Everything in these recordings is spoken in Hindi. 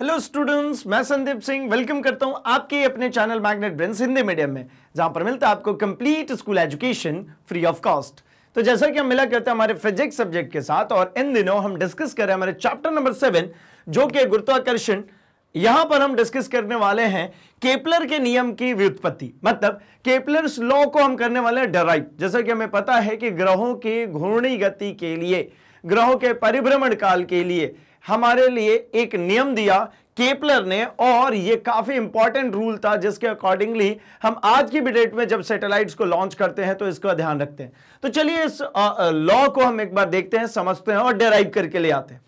हेलो स्टूडेंट्स मैं संदीप सिंह वेलकम करता हूं आपके अपने channel Magnet brains Hindi medium में जहां पर मिलता है आपको complete school education free of cost तो जैसा कि हम मिला करते हैं हमारे फिजिक्स सब्जेक्ट के साथ और इन दिनों हम डिस्कस कर रहे हैं हमारे चैप्टर नंबर सेवन जो कि गुरुत्वाकर्षण यहां पर हम डिस्कस करने वाले हैं केपलर के नियम की व्युत्पत्ति मतलब केपलर लॉ को हम करने वाले हैं डराइव जैसा कि हमें पता है कि ग्रहों की घूर्णी गति के लिए ग्रहों के परिभ्रमण काल के लिए हमारे लिए एक नियम दिया केपलर ने और ये काफ़ी इंपॉर्टेंट रूल था जिसके अकॉर्डिंगली हम आज की भी डेट में जब सैटेलाइट्स को लॉन्च करते हैं तो इसका ध्यान रखते हैं तो चलिए इस लॉ को हम एक बार देखते हैं समझते हैं और डेराइव करके ले आते हैं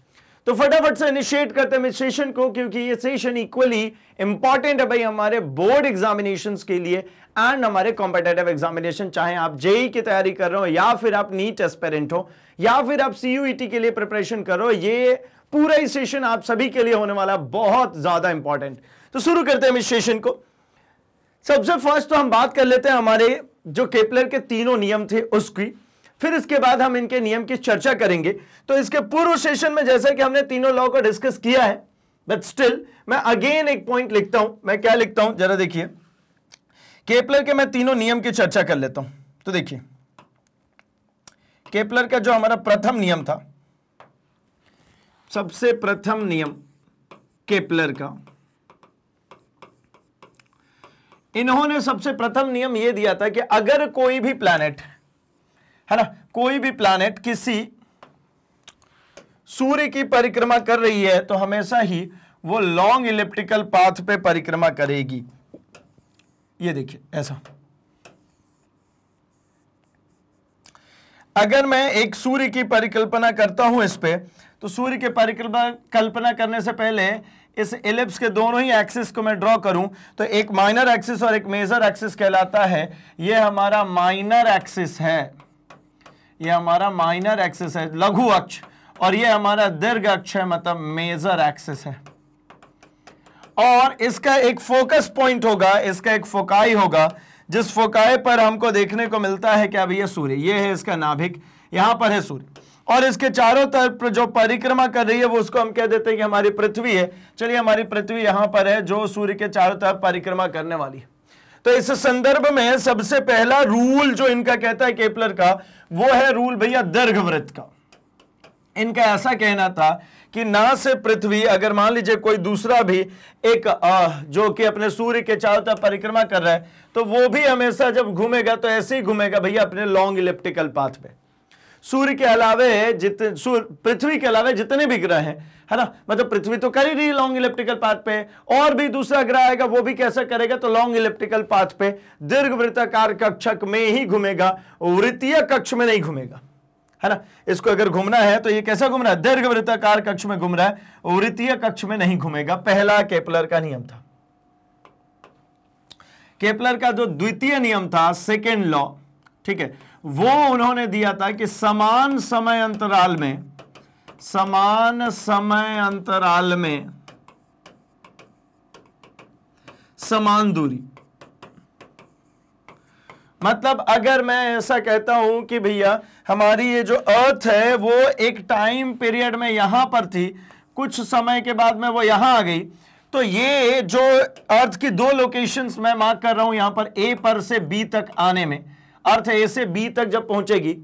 तो फटाफट से इनिशिएट करते हैं सेशन को क्योंकि ये सेशन इक्वली इंपॉर्टेंट है भाई हमारे बोर्ड एग्जामिनेशन के लिए एंड हमारे कॉम्पिटेटिव एग्जामिनेशन चाहे आप जेई e की तैयारी कर रहे हो या फिर आप नीट एस्पेरेंट हो या फिर आप सीयूईटी e के लिए प्रिपरेशन करो ये पूरा ही सेशन आप सभी के लिए होने वाला बहुत ज्यादा इंपॉर्टेंट तो शुरू करते हैं हम इस सेशन को सबसे फर्स्ट तो हम बात कर लेते हैं हमारे जो केपलर के तीनों नियम थे उसकी फिर इसके बाद हम इनके नियम की चर्चा करेंगे तो इसके पूर्व सेशन में जैसा कि हमने तीनों लॉ को डिस्कस किया है बट स्टिल मैं अगेन एक पॉइंट लिखता हूं मैं क्या लिखता हूं जरा देखिए केपलर के मैं तीनों नियम की चर्चा कर लेता हूं तो देखिए केपलर का जो हमारा प्रथम नियम था सबसे प्रथम नियम केपलर का इन्होंने सबसे प्रथम नियम यह दिया था कि अगर कोई भी प्लैनेट है ना कोई भी प्लैनेट किसी सूर्य की परिक्रमा कर रही है तो हमेशा ही वो लॉन्ग इलेप्टिकल पाथ पे परिक्रमा करेगी ये देखिए ऐसा अगर मैं एक सूर्य की परिकल्पना करता हूं इस पे तो सूर्य के परिकल्पना कल्पना करने से पहले इस एलिप्स के दोनों ही एक्सिस को मैं ड्रॉ करूं तो एक माइनर एक्सिस और एक मेजर एक्सिस कहलाता है ये हमारा माइनर एक्सिस है ये हमारा माइनर एक्सिस है लघु अक्ष और ये हमारा दीर्घ अक्ष है मतलब मेजर एक्सिस है और इसका एक फोकस पॉइंट होगा इसका एक फोकाई होगा जिस फोकाए पर हमको देखने को मिलता है क्या भैया सूर्य ये है इसका नाभिक यहां पर है सूर्य और इसके चारों तरफ जो परिक्रमा कर रही है वो उसको हम कह देते हैं कि हमारी पृथ्वी है चलिए हमारी पृथ्वी यहां पर है जो सूर्य के चारों तरफ परिक्रमा करने वाली है तो इस संदर्भ में सबसे पहला रूल जो इनका कहता है केपलर का वो है रूल भैया दीर्घ व्रत का इनका ऐसा कहना था कि ना से पृथ्वी अगर मान लीजिए कोई दूसरा भी एक आ, जो कि अपने सूर्य के चारों तरफ परिक्रमा कर रहा है तो वो भी हमेशा जब घूमेगा तो ऐसे ही घूमेगा भैया अपने लॉन्ग इलेप्टिकल पाथ पे सूर्य के अलावे जितने सूर्य पृथ्वी के अलावे जितने भी ग्रह हैं है ना मतलब पृथ्वी तो कर ही रही लॉन्ग इलेप्टिकल पाथ पे और भी दूसरा ग्रह आएगा वो भी कैसा करेगा तो लॉन्ग इलेप्टिकल पाथ पे दीर्घ वृत्ताकार कक्षक में ही घूमेगा वृत्तीय कक्ष में नहीं घूमेगा है ना इसको अगर घूमना है तो ये कैसा घूम रहा है दीर्घ वृत्ताकार कक्ष में घूम रहा है वृत्तीय कक्ष में नहीं घूमेगा पहला केपलर का नियम था केपलर का जो द्वितीय नियम था सेकेंड लॉ ठीक है वो उन्होंने दिया था कि समान समय अंतराल में समान समय अंतराल में समान दूरी मतलब अगर मैं ऐसा कहता हूं कि भैया हमारी ये जो अर्थ है वो एक टाइम पीरियड में यहां पर थी कुछ समय के बाद में वो यहां आ गई तो ये जो अर्थ की दो लोकेशंस मैं मार्क कर रहा हूं यहां पर ए पर से बी तक आने में अर्थ ए से बी तक जब पहुंचेगी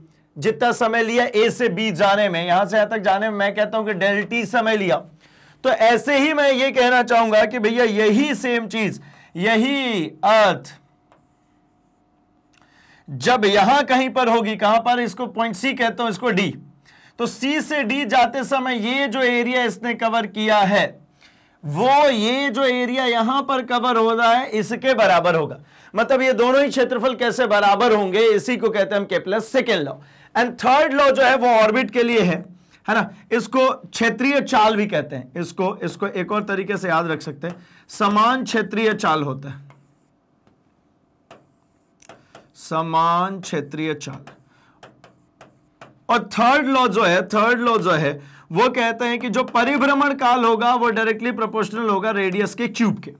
जितना समय लिया ए से बी जाने में यहां से यहां तक जाने में मैं कहता हूं कि डेल्टी समय लिया तो ऐसे ही मैं ये कहना चाहूंगा कि भैया यही सेम चीज यही अर्थ जब यहां कहीं पर होगी कहां पर इसको पॉइंट सी कहते हूं इसको डी तो सी से डी जाते समय ये जो एरिया इसने कवर किया है वो ये जो एरिया यहां पर कवर हो रहा है इसके बराबर होगा मतलब ये दोनों ही क्षेत्रफल कैसे बराबर होंगे इसी को कहते हैं हम के plus second law and third law जो है वो ऑर्बिट के लिए है है ना इसको क्षेत्रीय चाल भी कहते हैं इसको इसको एक और तरीके से याद रख सकते हैं समान क्षेत्रीय चाल होता है समान क्षेत्रीय चाल और थर्ड लॉ जो है थर्ड लॉ जो है वो कहते हैं कि जो परिभ्रमण काल होगा वो डायरेक्टली प्रोपोर्शनल होगा रेडियस के क्यूब के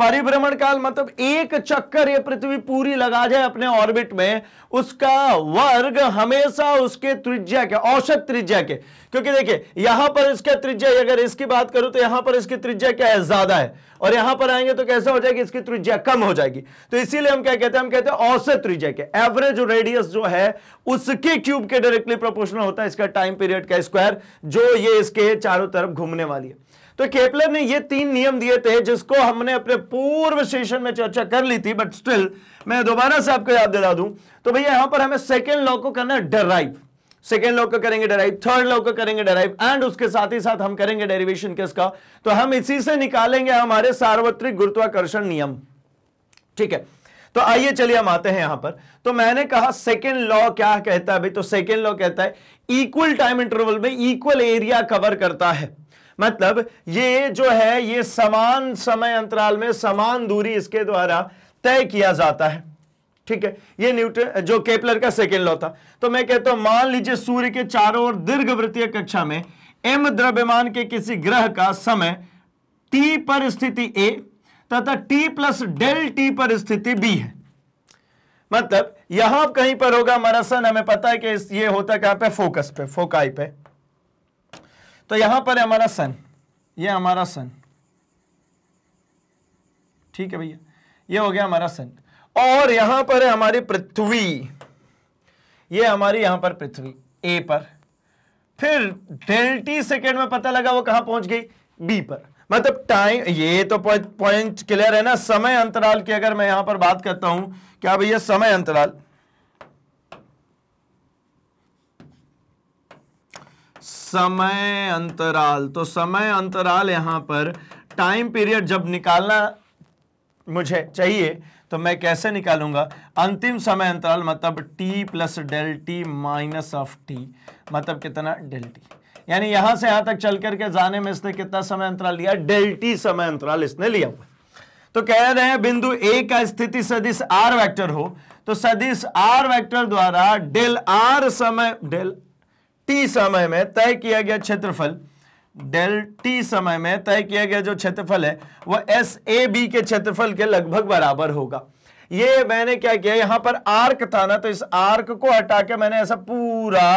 परिभ्रमण काल मतलब एक चक्कर ये पृथ्वी पूरी लगा जाए अपने ऑर्बिट में उसका वर्ग हमेशा उसके त्रिज्या के औसत त्रिज्या के क्योंकि देखिए यहां पर इसका त्रिज्या अगर इसकी बात करूं तो यहां पर इसकी त्रिज्या क्या है ज्यादा है और यहां पर आएंगे तो कैसा हो जाएगी इसकी त्रिज्या कम हो जाएगी तो इसीलिए हम क्या कहते हैं हम कहते हैं औसत त्रिज्या के एवरेज रेडियस जो है उसके क्यूब के डायरेक्टली प्रोपोर्शनल होता है इसका टाइम पीरियड का स्क्वायर जो ये इसके चारों तरफ घूमने वाली है तो केपलर ने ये तीन नियम दिए थे जिसको हमने अपने पूर्व सेशन में चर्चा कर ली थी बट स्टिल मैं दोबारा से आपको याद दिला दूं तो भैया यहां पर हमें सेकेंड लॉ को करना डराइव सेकेंड लॉ को करेंगे डराइव थर्ड लॉ को करेंगे डराइव एंड उसके साथ ही साथ हम करेंगे डेरिवेशन किसका तो हम इसी से निकालेंगे हमारे सार्वत्रिक गुरुत्वाकर्षण नियम ठीक है तो आइए चलिए हम आते हैं यहां पर तो मैंने कहा सेकेंड लॉ क्या कहता है भाई तो सेकेंड लॉ कहता है इक्वल टाइम इंटरवल में इक्वल एरिया कवर करता है मतलब ये जो है ये समान समय अंतराल में समान दूरी इसके द्वारा तय किया जाता है ठीक है ये न्यूटन जो केपलर का सेकेंड लॉ था तो मैं कहता हूं मान लीजिए सूर्य के चारों ओर दीर्घ वृत्तीय कक्षा में एम द्रव्यमान के किसी ग्रह का समय टी पर स्थिति ए तथा टी प्लस डेल टी पर स्थिति बी है मतलब यहां कहीं पर होगा मरसन हमें पता है कि ये होता है कहां पे फोकस पे फोकाई पे तो यहां पर है हमारा सन ये हमारा सन ठीक है भैया ये हो गया हमारा सन और यहां पर है हमारी पृथ्वी ये हमारी यहां पर पृथ्वी ए पर फिर डेल्टी सेकेंड में पता लगा वो कहां पहुंच गई बी पर मतलब टाइम ये तो पॉइंट क्लियर है ना समय अंतराल की अगर मैं यहां पर बात करता हूं क्या भैया समय अंतराल समय अंतराल तो समय अंतराल यहां पर टाइम पीरियड जब निकालना मुझे चाहिए तो मैं कैसे निकालूंगा अंतिम समय अंतराल मतलब T plus del T minus of T मतलब कितना डेल टी यानी यहां से यहां तक चल करके जाने में इसने कितना समय अंतराल लिया डेल टी समय अंतराल इसने लिया हुआ तो कह रहे हैं बिंदु ए का स्थिति सदिश आर वेक्टर हो तो सदिश आर वेक्टर द्वारा डेल आर समय डेल टी समय में तय किया गया क्षेत्रफल डेल टी समय में तय किया गया जो क्षेत्रफल है वह एस ए बी के क्षेत्रफल के लगभग बराबर होगा ये मैंने क्या किया यहां पर आर्क था ना तो इस आर्क को हटा के मैंने ऐसा पूरा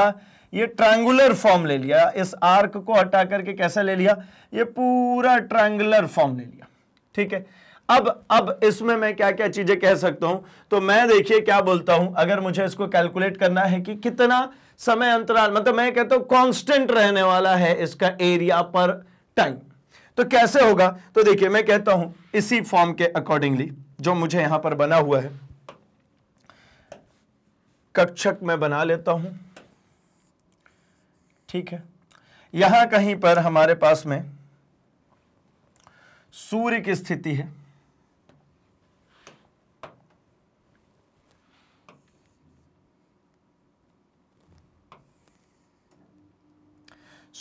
ये ट्रायंगुलर फॉर्म ले लिया इस आर्क को हटा करके कैसे ले लिया ये पूरा ट्रायंगुलर फॉर्म ले लिया ठीक है अब अब इसमें मैं क्या क्या चीजें कह सकता हूं तो मैं देखिए क्या बोलता हूं अगर मुझे इसको कैलकुलेट करना है कि कितना समय अंतराल मतलब मैं कहता हूं कांस्टेंट रहने वाला है इसका एरिया पर टाइम तो कैसे होगा तो देखिए मैं कहता हूं इसी फॉर्म के अकॉर्डिंगली जो मुझे यहां पर बना हुआ है कक्षक में बना लेता हूं ठीक है यहां कहीं पर हमारे पास में सूर्य की स्थिति है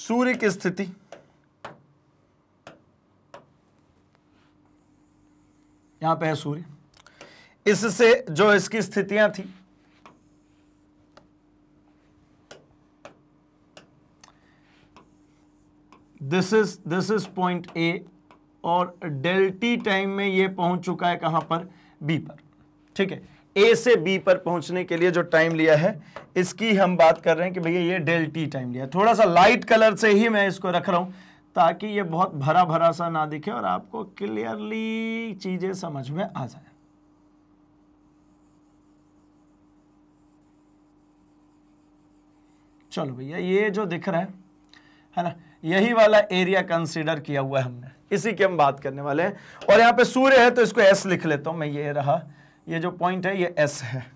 सूर्य की स्थिति यहां पे है सूर्य इससे जो इसकी स्थितियां थी this is this is point A और डेल्टी टाइम में ये पहुंच चुका है कहां पर बी पर ठीक है ए से बी पर पहुंचने के लिए जो टाइम लिया है इसकी हम बात कर रहे हैं कि भैया ये डेल टी टाइम लिया थोड़ा सा लाइट कलर से ही मैं इसको रख रहा हूं ताकि ये बहुत भरा भरा सा ना दिखे और आपको क्लियरली चीज़ें समझ में आ जाए चलो भैया ये जो दिख रहा है है ना यही वाला एरिया कंसीडर किया हुआ है हमने इसी की हम बात करने वाले हैं और यहां पे सूर्य है तो इसको एस लिख लेता हूं मैं ये रहा ये जो पॉइंट है ये एस है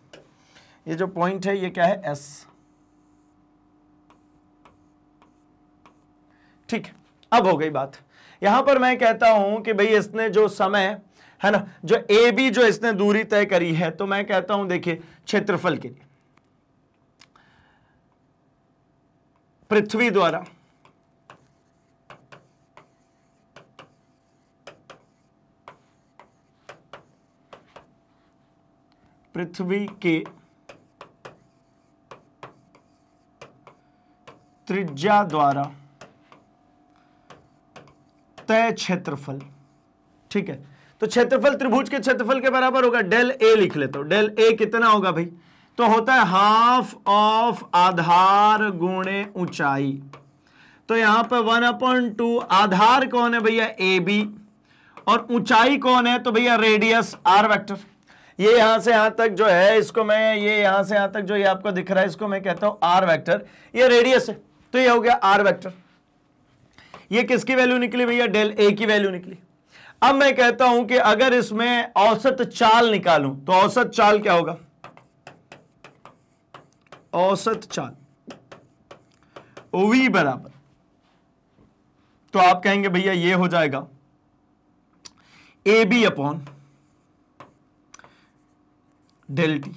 ये जो पॉइंट है ये क्या है एस ठीक अब हो गई बात यहां पर मैं कहता हूं कि भाई इसने जो समय है ना जो ए बी जो इसने दूरी तय करी है तो मैं कहता हूं देखिए क्षेत्रफल के लिए पृथ्वी द्वारा पृथ्वी के त्रिज्या द्वारा तय क्षेत्रफल ठीक है तो क्षेत्रफल त्रिभुज के क्षेत्रफल के बराबर होगा डेल ए लिख लेते हो डेल ए कितना होगा भाई तो होता है हाफ ऑफ आधार गुणे ऊंचाई तो यहां पर वन अपॉइंट टू आधार कौन है भैया ए बी और ऊंचाई कौन है तो भैया रेडियस आर वेक्टर ये यहां से यहां तक जो है इसको मैं ये यहां से यहां तक जो ये आपको दिख रहा है इसको मैं कहता हूं आर वैक्टर ये रेडियस है तो ये हो गया आर वैक्टर ये किसकी वैल्यू निकली भैया डेल ए की वैल्यू निकली अब मैं कहता हूं कि अगर इसमें औसत चाल निकालू तो औसत चाल क्या होगा औसत चाल वी बराबर तो आप कहेंगे भैया ये हो जाएगा A B upon del T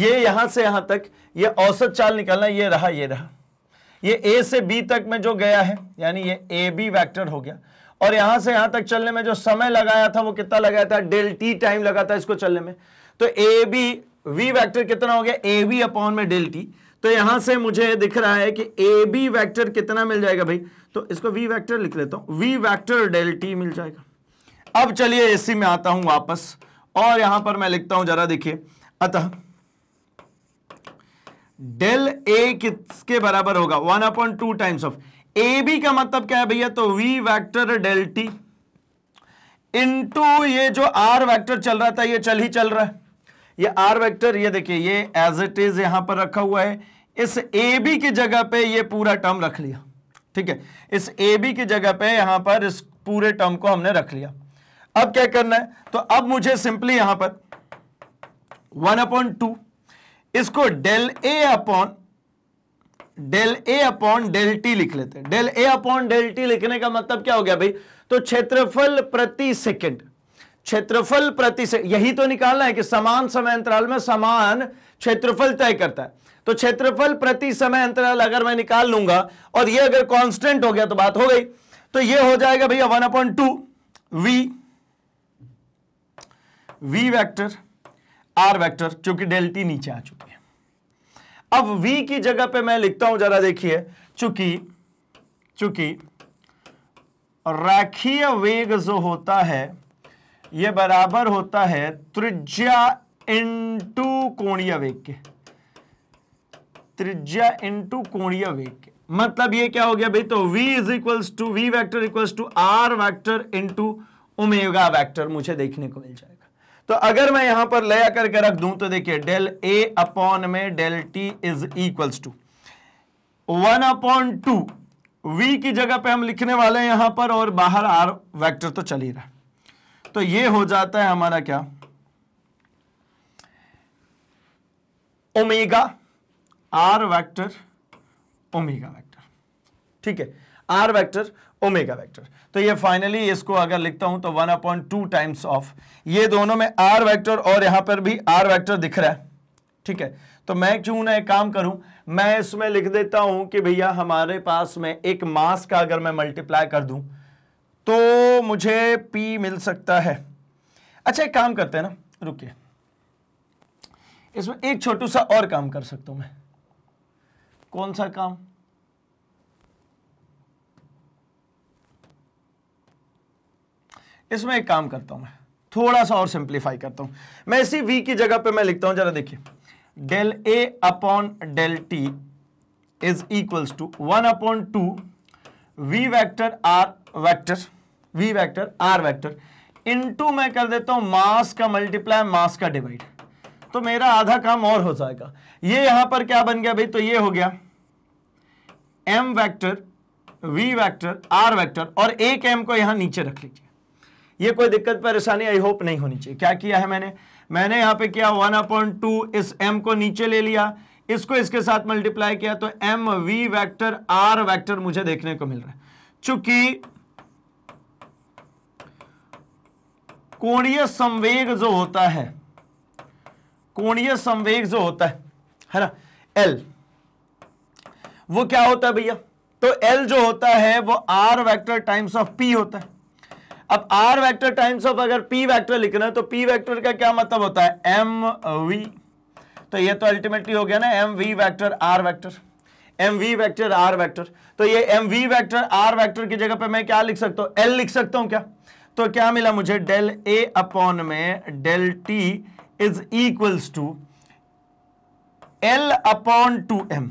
ये यहां से यहां तक ये औसत चाल निकालना ये रहा ये रहा ये ए से बी तक में जो गया है यानी ये ए बी वैक्टर हो गया और यहां से यहां तक चलने में जो समय लगाया था वो कितना लगाया था डेल टी टाइम लगा था इसको चलने में तो ए बी वी वैक्टर कितना हो गया ए बी अपॉन में डेल टी तो यहां से मुझे दिख रहा है कि ए बी वैक्टर कितना मिल जाएगा भाई तो इसको वी वैक्टर लिख लेता हूं वी वैक्टर डेल टी मिल जाएगा अब चलिए एसी में आता हूं वापस और यहां पर मैं लिखता हूं जरा देखिए अतः डेल ए किसके बराबर होगा one upon two times of A B का मतलब क्या है भैया तो V vector del T into ये जो आर वैक्टर चल रहा था ये चल ही चल रहा है ये आर वेक्टर ये देखिए ये एज इट इज यहां पर रखा हुआ है इस ए बी की जगह पे ये पूरा टर्म रख लिया ठीक है इस ए बी की जगह पे यहां पर इस पूरे टर्म को हमने रख लिया अब क्या करना है तो अब मुझे सिंपली यहां पर वन अपॉन टू इसको del A upon del A upon del T लिख लेते हैं del A upon del T लिखने का मतलब क्या हो गया भाई तो क्षेत्रफल प्रति सेकंड क्षेत्रफल प्रति से यही तो निकालना है कि समान समय अंतराल में समान क्षेत्रफल तय करता है तो क्षेत्रफल प्रति समय अंतराल अगर मैं निकाल लूंगा और ये अगर कांस्टेंट हो गया तो बात हो गई तो ये हो जाएगा भैया one upon two V v vector R vector क्योंकि डेल्टी नीचे आ चुकी है अब v की जगह पे मैं लिखता हूं जरा देखिए चूंकि चूंकि रेखीय वेग जो होता है ये बराबर होता है त्रिज्या इंटू कोणीय वेग के त्रिज्या इंटू कोणीय वेग के मतलब ये क्या हो गया भाई तो v is equals to V vector equals to R vector into omega vector मुझे देखने को मिल जाएगा तो अगर मैं यहां पर आकर के रख दूं तो देखिए डेल ए अपॉन में del T is equals to one upon two V की जगह पे हम लिखने वाले हैं यहां पर और बाहर आर वेक्टर तो चल ही रहा तो ये हो जाता है हमारा क्या omega R vector omega vector ठीक है आर वेक्टर ओमेगा वेक्टर तो ये फाइनली इसको अगर लिखता हूं तो one upon two times of ये दोनों में आर वैक्टर और यहां पर भी आर वैक्टर दिख रहा है ठीक है तो मैं क्यों ना एक काम करूं मैं इसमें लिख देता हूं कि भैया हमारे पास में एक मास का अगर मैं मल्टीप्लाई कर दूं तो मुझे पी मिल सकता है अच्छा एक काम करते हैं ना रुकिए इसमें एक छोटू सा और काम कर सकता हूं मैं कौन सा काम इसमें एक काम करता हूं मैं थोड़ा सा और सिंप्लीफाई करता हूं मैं इसी वी की जगह पे मैं लिखता हूं जरा देखिए del A upon del T is equals to one upon two V vector R vector V vector R vector two मैं कर देता हूं मास का मल्टीप्लाई मास का डिवाइड तो मेरा आधा काम और हो जाएगा ये यहां पर क्या बन गया भाई तो ये हो गया M vector V vector R vector और एक एम को यहां नीचे रख लीजिए ये कोई दिक्कत परेशानी आई होप नहीं होनी चाहिए क्या किया है मैंने मैंने यहां पे किया वन अपॉइंट टू इस एम को नीचे ले लिया इसको इसके साथ मल्टीप्लाई किया तो M V vector R vector मुझे देखने को मिल रहा है चूंकि कोणीय संवेग जो होता है कोणीय संवेग जो होता है है ना एल वो क्या होता है भैया तो एल जो होता है वो R vector times of P होता है अब आर वेक्टर टाइम्स ऑफ अगर पी वेक्टर लिखना है तो पी वेक्टर का क्या मतलब होता है एम वी तो ये तो अल्टीमेटली हो गया ना M V vector R vector M V vector R vector तो ये M V vector R vector की जगह पे मैं क्या लिख सकता हूं एल लिख सकता हूं क्या तो क्या मिला मुझे डेल ए अपॉन में del T is equals to L upon two M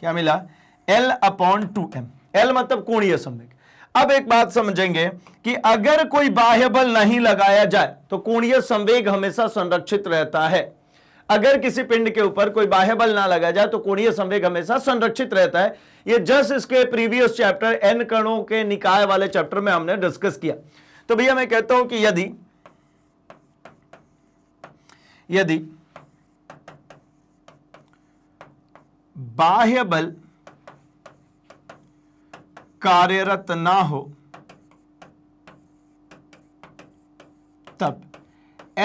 क्या मिला L upon two M L मतलब कोणीय संवेग अब एक बात समझेंगे कि अगर कोई बाह्य बल नहीं लगाया जाए तो कोणीय संवेग हमेशा संरक्षित रहता है अगर किसी पिंड के ऊपर कोई बाह्य बल ना लगाया जाए तो कोणीय संवेग हमेशा संरक्षित रहता है यह जस्ट इसके प्रीवियस चैप्टर एन कणों के निकाय वाले चैप्टर में हमने डिस्कस किया तो भैया मैं कहता हूं कि यदि यदि बाह्य बल कार्यरत ना हो तब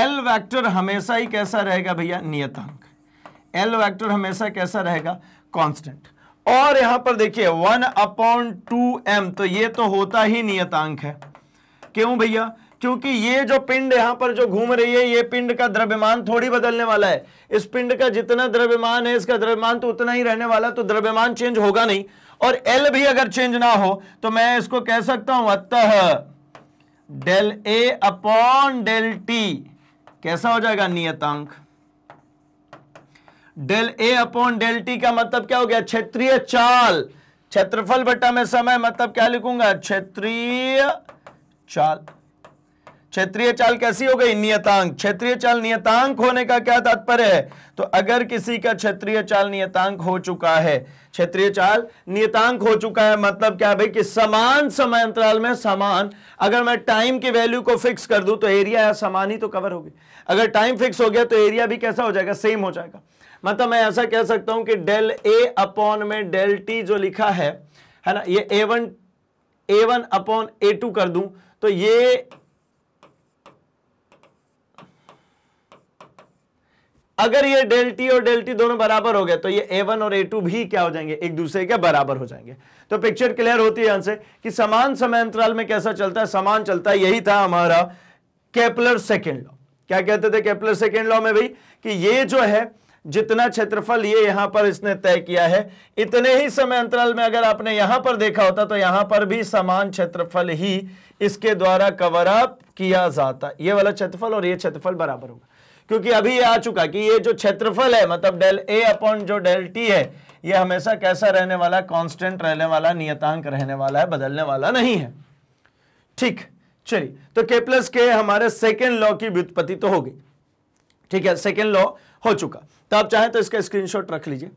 एल वेक्टर हमेशा ही कैसा रहेगा भैया नियतांक एल वेक्टर हमेशा कैसा रहेगा कांस्टेंट और यहां पर देखिए वन अपॉन टू एम तो ये तो होता ही नियतांक है क्यों भैया क्योंकि ये जो पिंड यहां पर जो घूम रही है ये पिंड का द्रव्यमान थोड़ी बदलने वाला है इस पिंड का जितना द्रव्यमान है इसका द्रव्यमान तो उतना ही रहने वाला तो द्रव्यमान चेंज होगा नहीं और एल भी अगर चेंज ना हो तो मैं इसको कह सकता हूं अतः del A upon del T कैसा हो जाएगा नियतांक del A upon del T का मतलब क्या हो गया क्षेत्रीय चाल क्षेत्रफल बटा में समय मतलब क्या लिखूंगा क्षेत्रीय चाल क्षेत्रीय चाल कैसी हो गई नियतांक क्षेत्रीय चाल नियतांक होने का क्या तात्पर्य है तो अगर किसी का क्षेत्रीय चाल नियतांक हो चुका है क्षेत्रीय चाल नियतांक हो चुका है मतलब क्या भाई कि समान समय अंतराल में समान अगर मैं टाइम की वैल्यू को फिक्स कर दूं तो एरिया या समान ही तो कवर होगी अगर टाइम फिक्स हो गया तो एरिया भी कैसा हो जाएगा सेम हो जाएगा मतलब मैं ऐसा कह सकता हूं कि डेल ए अपॉन में डेल टी जो लिखा है है ना ये A one A one upon A two कर दूं तो ये अगर ये डेल्टी और डेल्टी दोनों बराबर हो गए तो ये ए वन और ए टू भी क्या हो जाएंगे एक दूसरे के बराबर हो जाएंगे तो पिक्चर क्लियर होती है यहां कि समान समय अंतराल में कैसा चलता है समान चलता है यही था हमारा कैपलर सेकेंड लॉ क्या कहते थे कैपलर सेकेंड लॉ में भाई कि ये जो है जितना क्षेत्रफल ये यहां पर इसने तय किया है इतने ही समय अंतराल में अगर आपने यहां पर देखा होता तो यहां पर भी समान क्षेत्रफल ही इसके द्वारा कवर अप किया जाता ये वाला क्षेत्रफल और ये क्षेत्रफल बराबर होगा क्योंकि अभी ये आ चुका कि ये जो क्षेत्रफल है मतलब डेल ए अपॉन जो डेल टी है ये हमेशा कैसा रहने वाला कांस्टेंट रहने वाला नियतांक रहने वाला है बदलने वाला नहीं है ठीक चलिए तो के प्लस के हमारे सेकेंड लॉ की व्युत्पत्ति तो होगी ठीक है सेकेंड लॉ हो चुका तो आप चाहें तो इसका स्क्रीनशॉट रख लीजिए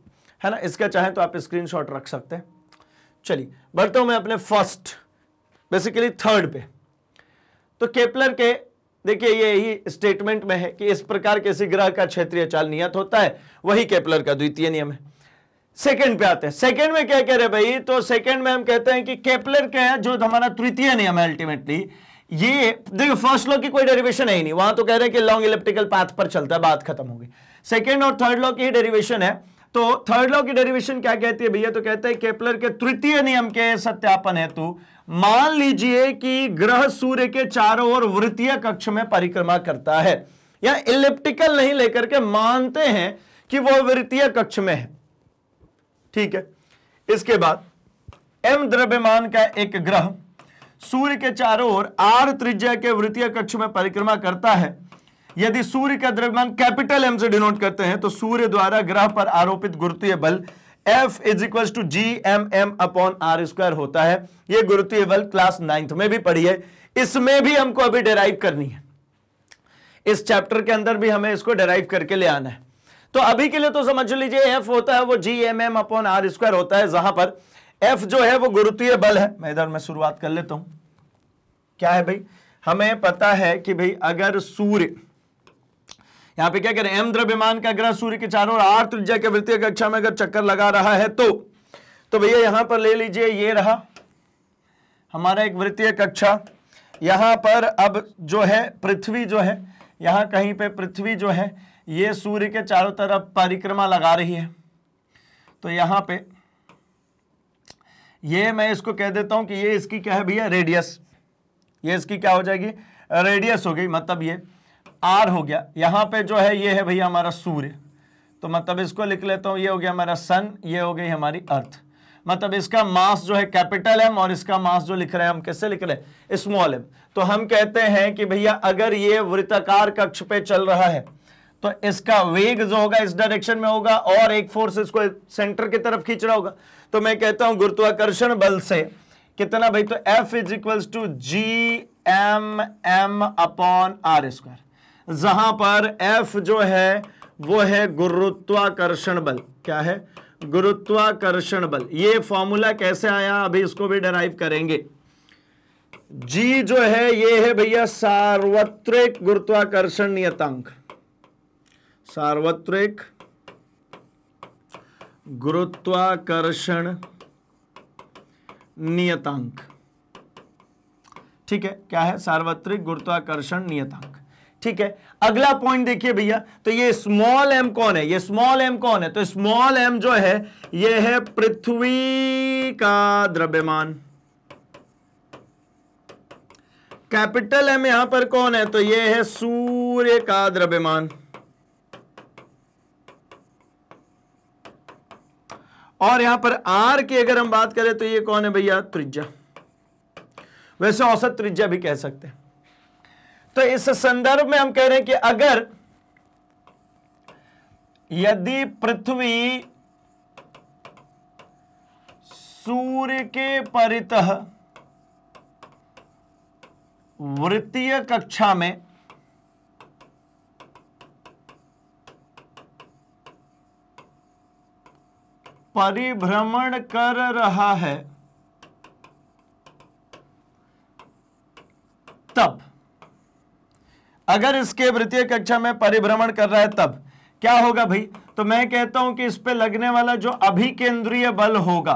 है ना इसका चाहें तो आप स्क्रीनशॉट रख सकते हैं चलिए बढ़ता हूं मैं अपने फर्स्ट बेसिकली थर्ड पे तो केपलर के देखिए ये यही स्टेटमेंट में है कि इस प्रकार किसी ग्रह का क्षेत्रीय चाल नियत होता है वही केपलर का द्वितीय नियम है सेकंड पे आते हैं सेकंड में क्या कह रहे भाई तो सेकंड में हम कहते हैं कि केपलर के जो हमारा तृतीय नियम है अल्टीमेटली ये देखिए फर्स्ट लॉ की कोई डेरिवेशन है ही नहीं वहां तो कह रहे हैं कि लॉन्ग इलेप्टिकल पाथ पर चलता है बात खत्म होगी सेकेंड और थर्ड लॉ की डेरिवेशन है तो थर्ड लॉ की डेरिवेशन क्या कहती है भैया तो कहते हैं केपलर के तृतीय नियम के सत्यापन हेतु मान लीजिए कि ग्रह सूर्य के चारों ओर वृत्तीय कक्ष में परिक्रमा करता है या इलिप्टिकल नहीं लेकर के मानते हैं कि वह वृत्तीय कक्ष में है ठीक है इसके बाद एम द्रव्यमान का एक ग्रह सूर्य के चारों ओर आर त्रिज्या के वृत्तीय कक्ष में परिक्रमा करता है यदि सूर्य का द्रव्यमान कैपिटल एम से डिनोट करते हैं तो सूर्य द्वारा ग्रह पर आरोपित गुरुत्वीय बल F is equal to G M M upon R square होता है यह गुरुत्वीय बल क्लास नाइन्थ में भी पढ़ी है इसमें भी हमको अभी डेराइव करनी है इस चैप्टर के अंदर भी हमें इसको डेराइव करके ले आना है तो अभी के लिए तो समझ लीजिए F होता है वो G M M upon R square होता है जहां पर F जो है वो गुरुत्वीय बल है मैं इधर में शुरुआत कर लेता हूं क्या है भाई हमें पता है कि भाई अगर सूर्य यहाँ पे क्या करें एम द्रव्यमान का ग्रह सूर्य के चारों और आर त्रिज्या के वृत्तीय कक्षा में अगर चक्कर लगा रहा है तो तो भैया यहां पर ले लीजिए ये रहा हमारा एक वृत्तीय कक्षा यहाँ पर अब जो है पृथ्वी जो है यहां कहीं पे पृथ्वी जो है ये सूर्य के चारों तरफ परिक्रमा लगा रही है तो यहाँ पे ये मैं इसको कह देता हूं कि ये इसकी क्या है भैया रेडियस ये इसकी क्या हो जाएगी रेडियस हो गई मतलब ये आर हो गया यहां पे जो है ये है भैया हमारा सूर्य तो मतलब इसको लिख लेता हूं ये हो गया हमारा सन ये हो गई हमारी अर्थ मतलब इसका मास जो है कैपिटल एम और इसका मास जो लिख रहे हैं हम कैसे लिख रहे हैं स्मॉल एम तो हम कहते हैं कि भैया अगर ये वृत्ताकार कक्ष पे चल रहा है तो इसका वेग जो होगा इस डायरेक्शन में होगा और एक फोर्स इसको सेंटर की तरफ खींच रहा होगा तो मैं कहता हूं गुरुत्वाकर्षण बल से कितना भाई तो F is equals to G M M upon R square जहां पर एफ जो है वो है गुरुत्वाकर्षण बल क्या है गुरुत्वाकर्षण बल ये फॉर्मूला कैसे आया अभी इसको भी डराइव करेंगे जी जो है ये है भैया सार्वत्रिक गुरुत्वाकर्षण नियतांक सार्वत्रिक गुरुत्वाकर्षण नियतांक ठीक है क्या है सार्वत्रिक गुरुत्वाकर्षण नियतांक ठीक है अगला पॉइंट देखिए भैया तो ये स्मॉल एम कौन है ये स्मॉल एम कौन है तो स्मॉल एम जो है ये है पृथ्वी का द्रव्यमान कैपिटल एम यहां पर कौन है तो ये है सूर्य का द्रव्यमान और यहां पर आर की अगर हम बात करें तो ये कौन है भैया त्रिज्या वैसे औसत त्रिज्या भी कह सकते हैं तो इस संदर्भ में हम कह रहे हैं कि अगर यदि पृथ्वी सूर्य के परित वृत्तीय कक्षा में परिभ्रमण कर रहा है तब अगर इसके वृत्तीय कक्षा में परिभ्रमण कर रहा है तब क्या होगा भाई तो मैं कहता हूं कि इस पर लगने वाला जो अभिकेंद्रीय बल होगा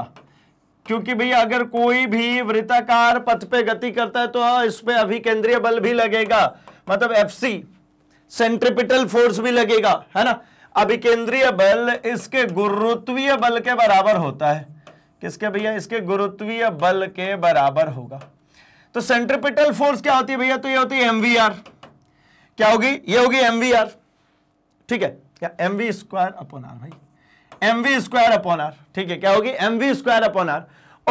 क्योंकि भाई अगर कोई भी वृत्ताकार पथ पे गति करता है तो इस पर अभिकेंद्रीय बल भी लगेगा मतलब एफसी सेंट्रिपिटल फोर्स भी लगेगा है ना अभिकेंद्रीय बल इसके गुरुत्वीय बल के बराबर होता है किसके भैया इसके गुरुत्वीय बल के बराबर होगा तो सेंट्रिपिटल फोर्स क्या होती है भैया तो ये होती है एमवीआर क्या होगी ये होगी एम वी आर ठीक है क्या M V square upon R भाई M V square upon R ठीक है क्या होगी M V square upon R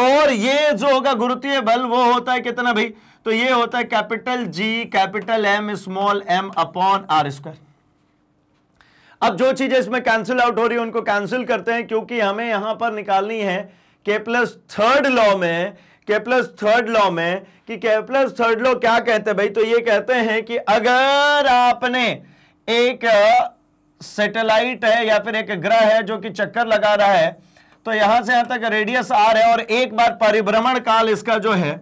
और ये जो होगा गुरुतीय बल वो होता है कितना भाई तो ये होता है capital G capital M small M upon R square अब जो चीजें इसमें कैंसिल आउट हो रही है उनको कैंसिल करते हैं क्योंकि हमें यहां पर निकालनी है के प्लस थर्ड लॉ में केप्लस थर्ड लॉ में कि केप्लस थर्ड लॉ क्या कहते हैं भाई तो ये कहते हैं कि अगर आपने एक सैटेलाइट है या फिर एक ग्रह है जो कि चक्कर लगा रहा है तो यहां से यहां तक रेडियस रहा है और एक बार परिभ्रमण काल इसका जो है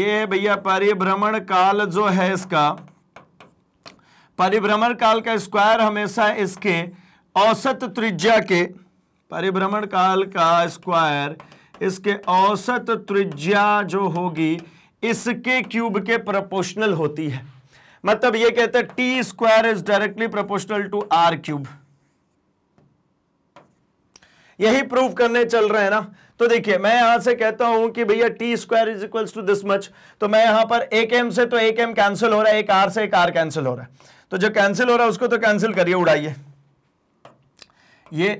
ये भैया परिभ्रमण काल जो है इसका परिभ्रमण काल का स्क्वायर हमेशा इसके औसत त्रिज्या के परिभ्रमण काल का स्क्वायर इसके औसत त्रिज्या जो होगी इसके क्यूब के प्रोपोर्शनल होती है मतलब ये कहते हैं T square is directly proportional to R cube यही प्रूव करने चल रहे हैं ना तो देखिए मैं यहां से कहता हूं कि भैया T square is equals to this much तो मैं यहां पर एक एम से तो एक एम कैंसिल हो रहा है एक आर से एक आर कैंसिल हो रहा है तो जो कैंसिल हो रहा है उसको तो कैंसिल करिए उड़ाइए ये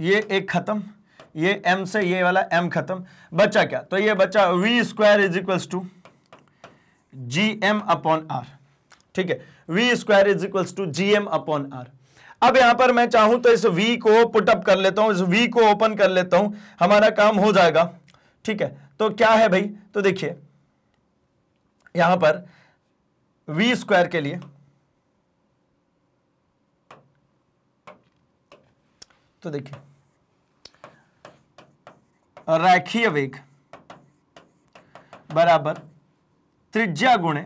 ये एक खत्म ये m से ये वाला m खत्म बचा क्या तो ये बचा V square is equals to G M upon R ठीक है V square is equals to G M upon R अब यहां पर मैं चाहूं तो इस v को पुटअप कर लेता हूं इस v को ओपन कर लेता हूं हमारा काम हो जाएगा ठीक है तो क्या है भाई तो देखिए यहां पर वी स्क्वायर के लिए तो देखिए रेखीय वेग बराबर त्रिज्या गुणे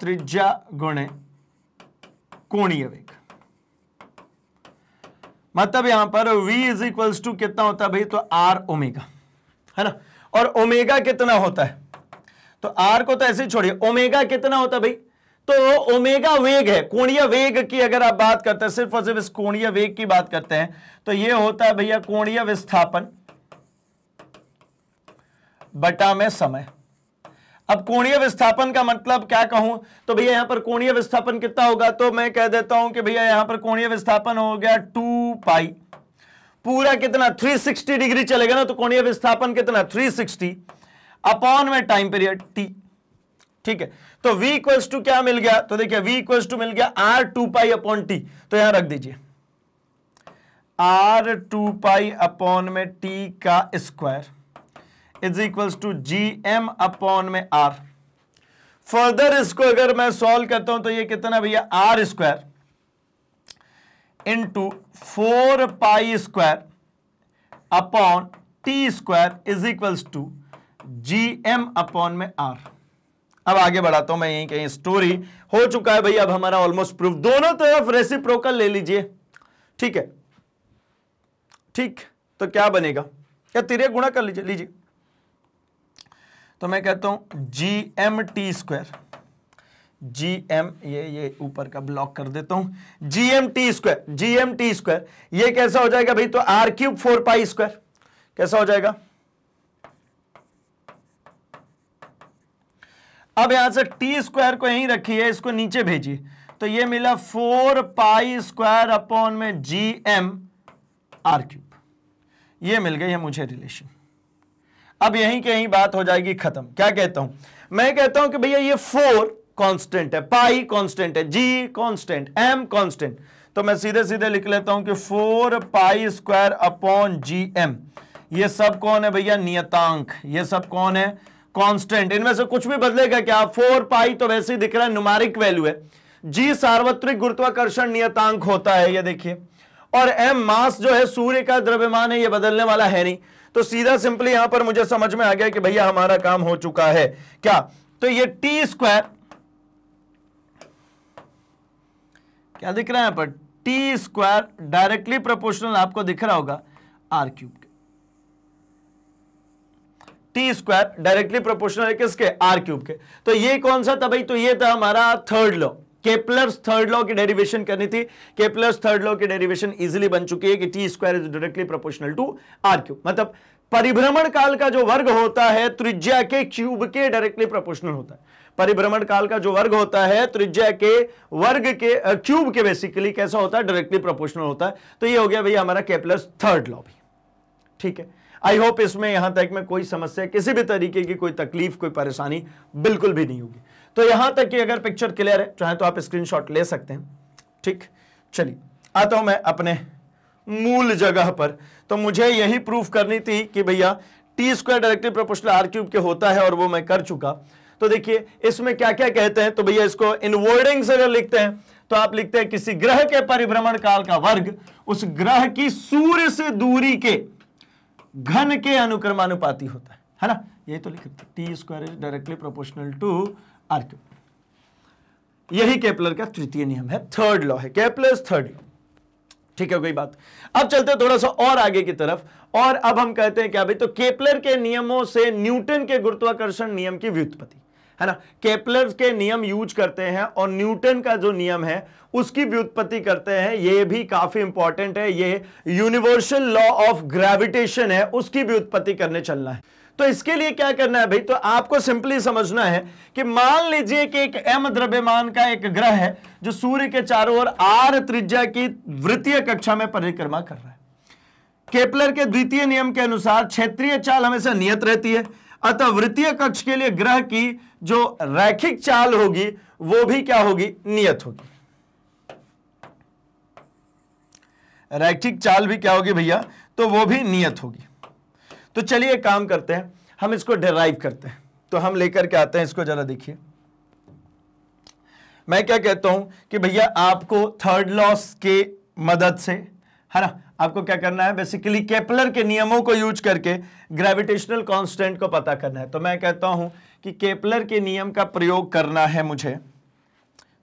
त्रिज्या गुणे कोणीय वेग मतलब यहां पर v इज इक्वल्स टू कितना होता है भाई तो r ओमेगा है ना और ओमेगा कितना होता है तो r को तो ऐसे ही छोड़िए ओमेगा कितना होता है भाई तो ओमेगा वेग है कोणीय वेग की अगर आप बात करते हैं सिर्फ और सिर्फ इस कोणीय वेग की बात करते हैं तो यह होता है भैया कोणीय विस्थापन बटा में समय अब कोणीय विस्थापन का मतलब क्या कहूं तो भैया यहां पर कोणीय विस्थापन कितना होगा तो मैं कह देता हूं कि भैया यहां पर कोणीय विस्थापन हो गया टू पाई पूरा कितना 360 डिग्री चलेगा ना तो कोणीय विस्थापन कितना 360 अपॉन में टाइम पीरियड टी ठीक है तो v इक्वल्स टू क्या मिल गया तो देखिए v इक्वल्स टू मिल गया R two pi upon T तो यहां रख दीजिए आर टू पाई अपॉन में टी का square is equals to G M upon में आर फर्दर इसको अगर मैं सॉल्व करता हूं तो ये कितना भैया R square into four pi square upon T square is equals to G M upon में आर अब आगे बढ़ाता हूं मैं यहीं कहीं स्टोरी हो चुका है भाई अब हमारा ऑलमोस्ट प्रूफ दोनों तरफ रेसिप्रोकल ले लीजिए ठीक है ठीक तो क्या बनेगा या तिरे गुणा कर लीजिए लीजिए तो मैं कहता हूं G M T square G M ये ये ऊपर का ब्लॉक कर देता हूं G M T square G M T square यह कैसा हो जाएगा भाई तो R cube four pi square कैसा हो जाएगा अब यहां से टी स्क्वायर को यहीं रखिए इसको नीचे भेजिए तो ये मिला फोर पाई स्क्वायर अपॉन में जी एम आर क्यूब ये मिल गई है मुझे रिलेशन अब यहीं के यहीं बात हो जाएगी खत्म क्या कहता हूं मैं कहता हूं कि भैया ये फोर कांस्टेंट है पाई कांस्टेंट है जी कांस्टेंट एम कांस्टेंट तो मैं सीधे सीधे लिख लेता हूं कि four pi square upon G M ये सब कौन है भैया नियतांक ये सब कौन है कांस्टेंट इनमें से कुछ भी बदलेगा क्या फोर पाई तो वैसे ही दिख रहा है नुमारिक वैल्यू है जी सार्वत्रिक गुरुत्वाकर्षण नियतांक होता है ये देखिए और एम मास जो है सूर्य का द्रव्यमान है ये बदलने वाला है नहीं तो सीधा सिंपली यहां पर मुझे समझ में आ गया कि भैया हमारा काम हो चुका है क्या तो ये टी स्क्वायर क्या दिख रहा है पर टी स्क्वायर डायरेक्टली प्रोपोर्शनल आपको दिख रहा होगा R cube T square directly proportional है किसके आर क्यूब के तो ये कौन सा था भाई तो ये था हमारा third law Kepler's third law की डेरिवेशन करनी थी केपलर्स थर्ड लॉ की डेरिवेशन इजीली बन चुकी है कि T square is directly proportional to R cube मतलब परिभ्रमण काल का जो वर्ग होता है त्रिज्या के क्यूब के डायरेक्टली प्रोपोर्शनल होता है परिभ्रमण काल का जो वर्ग होता है त्रिज्या के वर्ग के क्यूब के बेसिकली कैसा होता है डायरेक्टली प्रोपोर्शनल होता है तो ये हो गया भैया हमारा केपलर्स थर्ड लॉ भी ठीक है आई होप इसमें यहां तक में कोई समस्या किसी भी तरीके की कोई तकलीफ कोई परेशानी बिल्कुल भी नहीं होगी तो यहां तक कि अगर पिक्चर क्लियर है चाहे तो आप स्क्रीन ले सकते हैं ठीक चलिए आता हूं मैं अपने मूल जगह पर तो मुझे यही प्रूफ करनी थी कि भैया T square directly proportional R cube के होता है और वो मैं कर चुका तो देखिए इसमें क्या क्या कहते हैं तो भैया इसको इनवर्डिंग से अगर लिखते हैं तो आप लिखते हैं किसी ग्रह के परिभ्रमण काल का वर्ग उस ग्रह की सूर्य से दूरी के घन के अनुक्रमानुपाती होता है है ना यही तो लिखे T square is directly proportional to R cube यही केपलर का तृतीय नियम है थर्ड लॉ है केपलर थर्ड लॉ ठीक है कोई बात अब चलते हैं थोड़ा सा और आगे की तरफ और अब हम कहते हैं क्या भाई तो केपलर के नियमों से न्यूटन के गुरुत्वाकर्षण नियम की व्युत्पत्ति है ना केपलर के नियम यूज करते हैं और न्यूटन का जो नियम है उसकी व्युत्पत्ति करते हैं ये भी काफी इंपॉर्टेंट है ये यूनिवर्सल लॉ ऑफ ग्रेविटेशन है उसकी व्युत्पत्ति करने चलना है तो इसके लिए क्या करना है भाई तो आपको सिंपली समझना है कि मान लीजिए कि एक एम द्रव्यमान का एक ग्रह है जो सूर्य के चारों ओर आर त्रिज्या की वृत्तीय कक्षा में परिक्रमा कर रहा है केपलर के द्वितीय नियम के अनुसार क्षेत्रीय चाल हमेशा नियत रहती है अतः वृत्तीय कक्ष के लिए ग्रह की जो रैखिक चाल होगी वो भी क्या होगी नियत होगी रैखिक चाल भी क्या होगी भैया तो वो भी नियत होगी तो चलिए काम करते हैं हम इसको डिराइव करते हैं तो हम लेकर के आते हैं इसको जरा देखिए मैं क्या कहता हूं कि भैया आपको थर्ड लॉस के मदद से है ना आपको क्या करना है बेसिकली केपलर के नियमों को यूज करके ग्रेविटेशनल कांस्टेंट को पता करना है तो मैं कहता हूं कि केपलर के नियम का प्रयोग करना है मुझे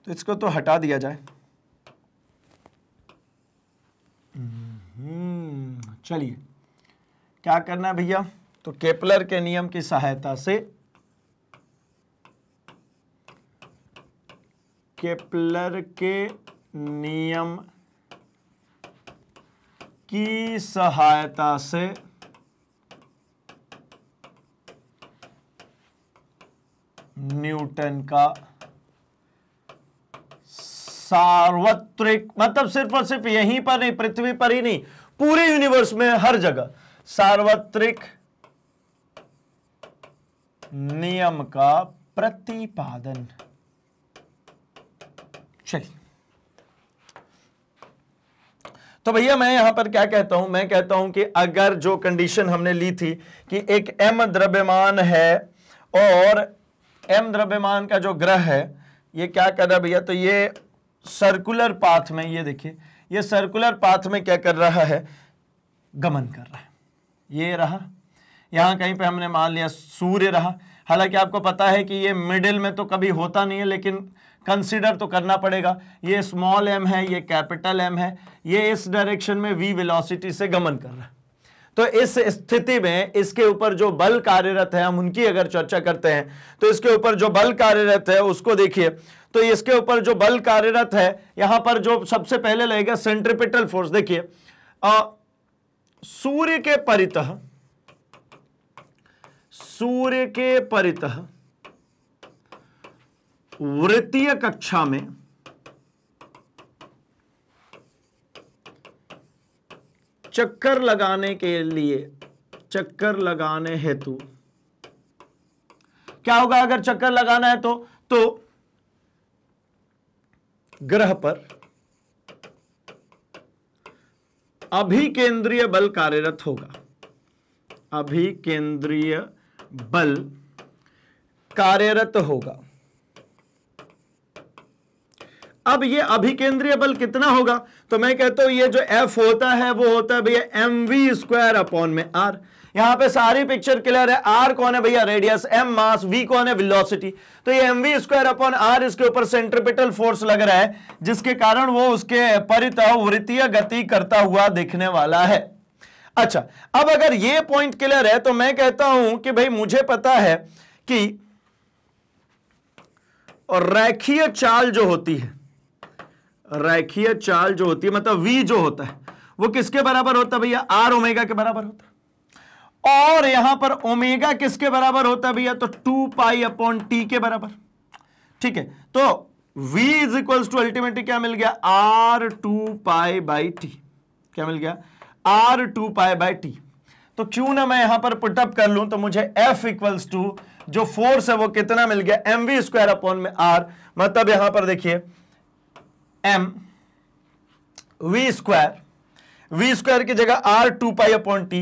तो इसको तो हटा दिया जाए हम्म, चलिए क्या करना है भैया तो केपलर के नियम की सहायता से केपलर के नियम की सहायता से न्यूटन का सार्वत्रिक मतलब सिर्फ और सिर्फ यहीं पर नहीं पृथ्वी पर ही नहीं पूरे यूनिवर्स में हर जगह सार्वत्रिक नियम का प्रतिपादन चलिए तो भैया मैं यहां पर क्या कहता हूं मैं कहता हूं कि अगर जो कंडीशन हमने ली थी कि एक एम द्रव्यमान है और एम द्रव्यमान का जो ग्रह है ये क्या कर रहा है भैया तो ये सर्कुलर पाथ में ये देखिए ये सर्कुलर पाथ में क्या कर रहा है गमन कर रहा है ये रहा यहां कहीं पे हमने मान लिया सूर्य रहा हालांकि आपको पता है कि ये मिडिल में तो कभी होता नहीं है लेकिन कंसिडर तो करना पड़ेगा ये स्मॉल एम है ये कैपिटल एम है ये इस डायरेक्शन में वी वेलोसिटी से गमन कर रहा है तो इस स्थिति में इसके ऊपर जो बल कार्यरत है हम उनकी अगर चर्चा करते हैं तो इसके ऊपर जो बल कार्यरत है उसको देखिए तो इसके ऊपर जो बल कार्यरत है यहां पर जो सबसे पहले लगेगा सेंट्रिपिटल फोर्स देखिए सूर्य के परित सूर्य के परित वृत्तीय कक्षा में चक्कर लगाने के लिए चक्कर लगाने हेतु क्या होगा अगर चक्कर लगाना है तो तो ग्रह पर अभिकेंद्रीय बल कार्यरत होगा अभिकेंद्रीय बल कार्यरत होगा अब ये अभिकेंद्रीय बल कितना होगा तो मैं कहता हूं ये जो एफ होता है वो होता है भैया एम वी स्क्वायर अपॉन में आर यहां पे सारी पिक्चर क्लियर है आर कौन है भैया रेडियस एम मास वी कौन है विलोसिटी तो ये M V square upon R इसके ऊपर सेंट्रिपिटल फोर्स लग रहा है जिसके कारण वो उसके वृत्तीय गति करता हुआ दिखने वाला है अच्छा अब अगर ये पॉइंट क्लियर है तो मैं कहता हूं कि भाई मुझे पता है कि और रैखीय चाल जो होती है रेखीय चाल जो होती है मतलब वी जो होता है वो किसके बराबर होता है भैया आर ओमेगा के बराबर होता है और यहां पर ओमेगा किसके बराबर होता है भैया तो टू पाई अपॉन टी के बराबर ठीक है तो v is equals to ultimately क्या मिल गया R two pi by T क्या मिल गया R two pi by T तो क्यों ना मैं यहां पर पुटअप कर लूं तो मुझे F इक्वल्स टू जो फोर्स है वो कितना मिल गया एम वी स्क्वायर अपॉन में आर मतलब यहां पर देखिए M V square V square की जगह R two pi upon T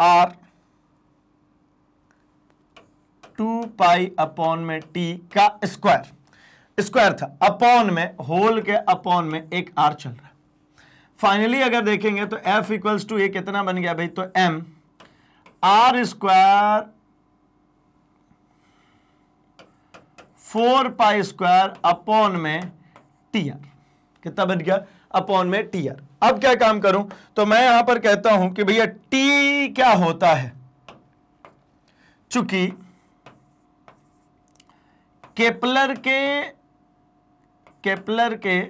R two pi upon में टी का स्क्वायर स्क्वायर था अपॉन में होल के अपॉन में एक आर चल रहा है फाइनली अगर देखेंगे तो एफ इक्वल्स टू ये कितना बन गया भाई तो M R square four pi square upon में टी आर कितना बन गया अपॉन में टी आर अब क्या काम करूं तो मैं यहां पर कहता हूं कि भैया टी क्या होता है चूंकि केपलर के केपलर के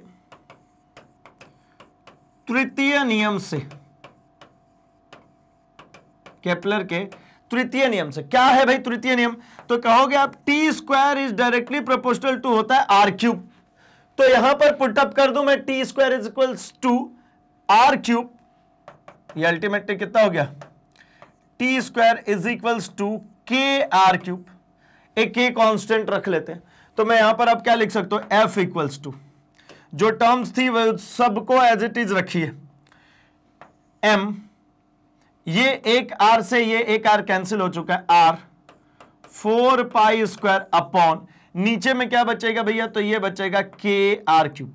तृतीय नियम से केपलर के तृतीय नियम से क्या है भाई तृतीय नियम तो कहोगे आप T square is directly proportional to होता है आर क्यूब तो यहां पर पुटअप कर दू मैं T square is equals to R cube ये अल्टीमेटली कितना हो गया T square is equals to K R cube एक के कांस्टेंट रख लेते हैं तो मैं यहां पर अब क्या लिख सकता हूं एफ इक्वल्स टू जो टर्म्स थी वह सबको एज इट इज रखिए एम ये एक आर से ये एक आर कैंसिल हो चुका है R four pi square upon नीचे में क्या बचेगा भैया तो ये बचेगा के आर क्यूब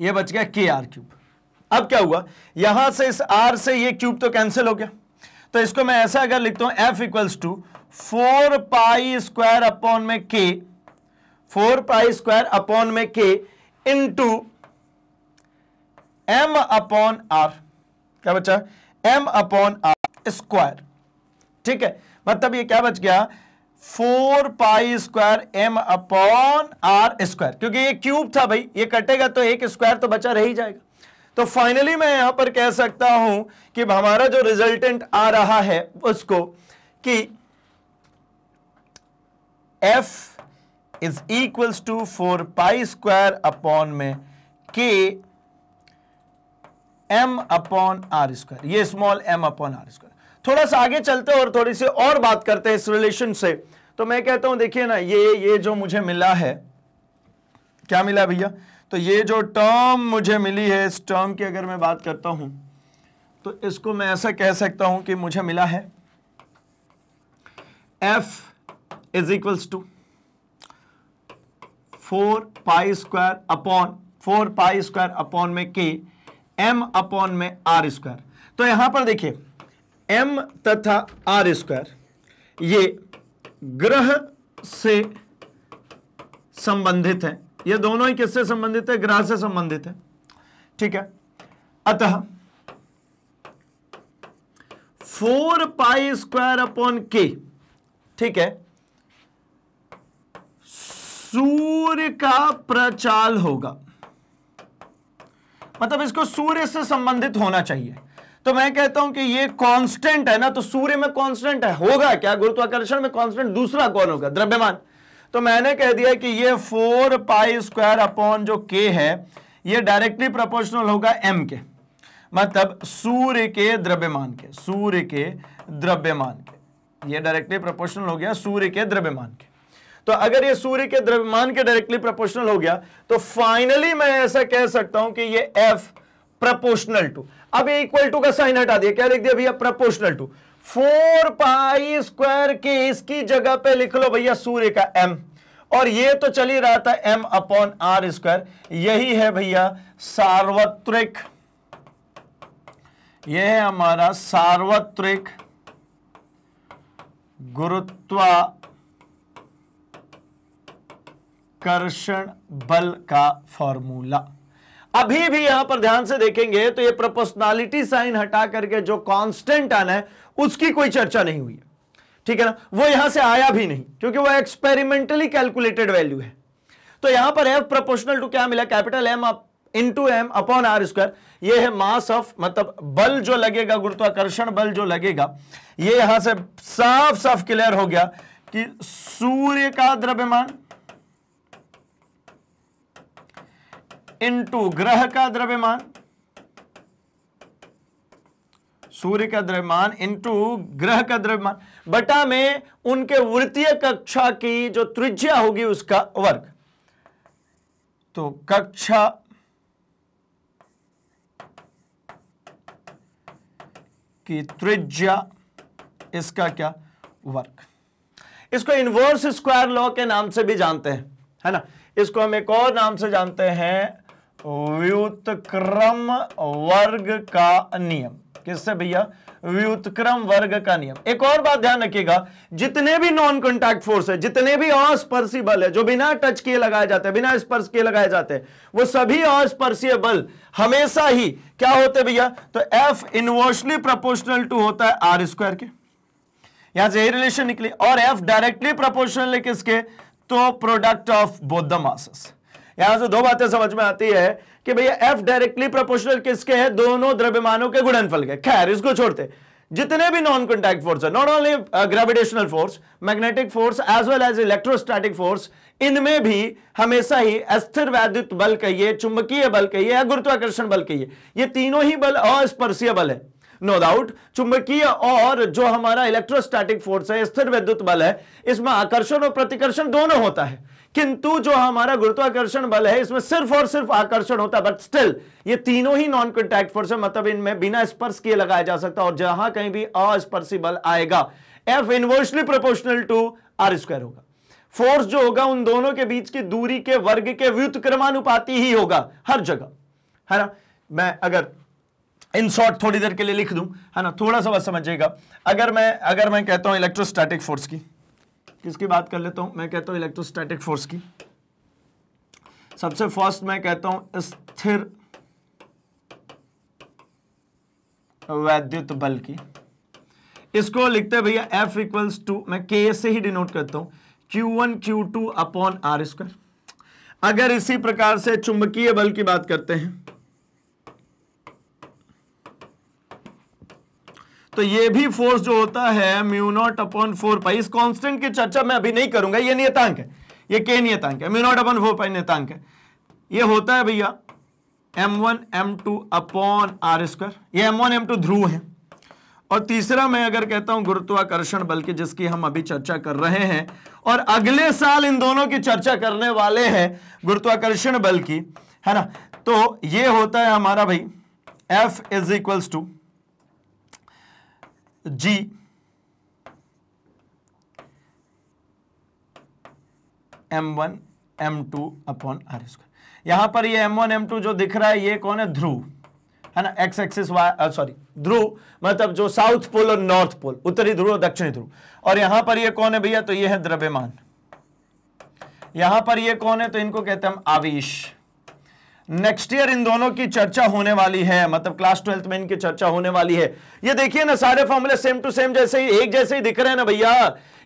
यह बच गया के आर क्यूब अब क्या हुआ यहां से इस आर से ये क्यूब तो कैंसिल हो गया तो इसको मैं ऐसा अगर लिखता हूं F equals to four pi square upon में K four pi square upon में K into M upon R क्या बचा एम अपॉन आर स्क्वायर ठीक है मतलब ये क्या बच गया four pi square M upon R square क्योंकि ये क्यूब था भाई ये कटेगा तो एक स्क्वायर तो बचा रह ही जाएगा तो फाइनली मैं यहां पर कह सकता हूं कि हमारा जो रिजल्टेंट आ रहा है उसको कि F is equals to four pi square upon में K M upon R square ये small M upon R square थोड़ा सा आगे चलते और थोड़ी सी और बात करते हैं इस रिलेशन से तो मैं कहता हूं देखिए ना ये ये जो मुझे मिला है क्या मिला भैया तो ये जो टर्म मुझे मिली है इस टर्म की अगर मैं बात करता हूं तो इसको मैं ऐसा कह सकता हूं कि मुझे मिला है F is equals to four pi square upon four pi square upon में के एम अपॉन में आर स्क्वायर तो यहां पर देखिए एम तथा आर स्क्वायर ये ग्रह से संबंधित है ये दोनों ही किससे संबंधित है ग्रह से संबंधित है ठीक है अतः फोर पाई स्क्वायर अपॉन के ठीक है सूर्य का प्रचाल होगा मतलब इसको सूर्य से संबंधित होना चाहिए तो मैं कहता हूं कि ये कांस्टेंट है ना तो सूर्य में कांस्टेंट है होगा क्या गुरुत्वाकर्षण में कांस्टेंट दूसरा कौन होगा द्रव्यमान तो मैंने कह दिया कि ये फोर पाई स्क्वायर अपॉन जो के है ये डायरेक्टली प्रोपोर्शनल होगा एम के मतलब सूर्य के द्रव्यमान के सूर्य के द्रव्यमान के ये डायरेक्टली प्रोपोर्शनल हो गया सूर्य के द्रव्यमान के तो अगर ये सूर्य के द्रव्यमान के डायरेक्टली प्रोपोर्शनल हो गया तो फाइनली मैं ऐसा कह सकता हूं कि ये एफ प्रोपोर्शनल टू अब इक्वल टू का साइन हटा दिया क्या लिख दिया भैया proportional to four pi square के इसकी जगह पे लिख लो भैया सूर्य का एम और ये तो चल ही रहा था एम अपॉन आर स्क्वायर यही है भैया सार्वत्रिक ये है हमारा सार्वत्रिक गुरुत्वाकर्षण बल का फॉर्मूला अभी भी यहां पर ध्यान से देखेंगे तो ये प्रपोर्शनैलिटी साइन हटा करके जो कांस्टेंट आना है उसकी कोई चर्चा नहीं हुई है ठीक है ना वो यहां से आया भी नहीं क्योंकि वो एक्सपेरिमेंटली कैलकुलेटेड वैल्यू है तो यहां पर एफ प्रोपोर्शनल टू क्या मिला capital M into M upon R square ये है मास ऑफ मतलब बल जो लगेगा गुरुत्वाकर्षण बल जो लगेगा ये यहां से साफ साफ क्लियर हो गया कि सूर्य का द्रव्यमान इंटू ग्रह का द्रव्यमान सूर्य का द्रव्यमान इंटू ग्रह का द्रव्यमान बटा में उनके वृत्तीय कक्षा की जो त्रिज्या होगी उसका वर्ग तो कक्षा की त्रिज्या इसका क्या वर्ग इसको इनवर्स स्क्वायर लॉ के नाम से भी जानते हैं है ना इसको हम एक और नाम से जानते हैं व्युतक्रम वर्ग का नियम किससे भैया व्युतक्रम वर्ग का नियम एक और बात ध्यान रखिएगा जितने भी नॉन कॉन्टैक्ट फोर्स है जितने भी अस्पर्शी बल है जो बिना टच किए लगाए जाते हैं बिना स्पर्श किए लगाए जाते हैं वो सभी अस्पर्शीय बल हमेशा ही क्या होते भैया तो एफ इनवर्सली प्रोपोर्शनल टू होता है आर स्क्वायर के यहां से रिलेशन निकली और एफ डायरेक्टली प्रोपोर्शनल है किसके तो product of both the masses यहां से दो बातें समझ में आती है कि भैया एफ डायरेक्टली प्रोपोर्शनल किसके है दोनों द्रव्यमानों के गुणनफल के खैर इसको छोड़ते जितने भी नॉन कॉन्टैक्ट फोर्स है not only gravitational force magnetic force as well as electrostatic force इनमें भी हमेशा ही अस्थिर वैद्युत बल कहिए चुंबकीय बल कहिए या गुरुत्वाकर्षण बल कहिए ये तीनों ही बल अस्पर्शीय बल है नो डाउट चुंबकीय और जो हमारा इलेक्ट्रोस्टैटिक फोर्स है स्थिर विद्युत बल है इसमें आकर्षण और प्रतिकर्षण दोनों होता है किंतु जो हमारा गुरुत्वाकर्षण बल है इसमें सिर्फ और सिर्फ आकर्षण होता है बट स्टिल ये तीनों ही नॉन कॉन्टैक्ट फोर्स है मतलब इनमें बिना स्पर्श किए लगाया जा सकता है और जहां कहीं भी अस्पर्शी बल आएगा F inversely proportional to R square होगा फोर्स जो होगा उन दोनों के बीच की दूरी के वर्ग के व्युत ही होगा हर जगह है ना मैं अगर इन शॉर्ट थोड़ी देर के लिए लिख दूं है ना थोड़ा सा बस समझिएगा अगर मैं अगर मैं कहता हूं इलेक्ट्रोस्टैटिक फोर्स की किसकी बात कर लेता हूं मैं कहता हूं इलेक्ट्रोस्टैटिक फोर्स की सबसे फर्स्ट मैं कहता हूं स्थिर वैद्युत बल की इसको लिखते भैया F इक्वल्स टू मैं के से ही डिनोट करता हूं Q1 one Q two upon R square अगर इसी प्रकार से चुंबकीय बल की बात करते हैं तो ये भी फोर्स जो होता है म्यूनोट अपॉन फोर पाई इस कॉन्स्टेंट की चर्चा मैं अभी नहीं करूंगा ये नियतांक है ये के नियतांक है म्यूनोट अपॉन फोर पाई नियतांक है ये होता है भैया M one M two upon R square ये एम वन एम टू ध्रुव है और तीसरा मैं अगर कहता हूं गुरुत्वाकर्षण बल की जिसकी हम अभी चर्चा कर रहे हैं और अगले साल इन दोनों की चर्चा करने वाले हैं गुरुत्वाकर्षण बल की है ना तो ये होता है हमारा भाई F is equals to G M one M two upon R square यहां पर ये एम वन एम टू जो दिख रहा है ये कौन है ध्रुव है ना एक्स एक्सिस वाई सॉरी ध्रुव मतलब जो साउथ पोल और नॉर्थ पोल उत्तरी ध्रुव और दक्षिणी ध्रुव और यहां पर ये कौन है भैया तो ये है द्रव्यमान यहां पर ये कौन है तो इनको कहते हैं हम आवेश नेक्स्ट ईयर इन दोनों की चर्चा होने वाली है मतलब क्लास ट्वेल्थ में इनकी चर्चा होने वाली है ये देखिए ना सारे फॉर्मूले सेम टू सेम जैसे ही एक जैसे ही दिख रहे हैं ना भैया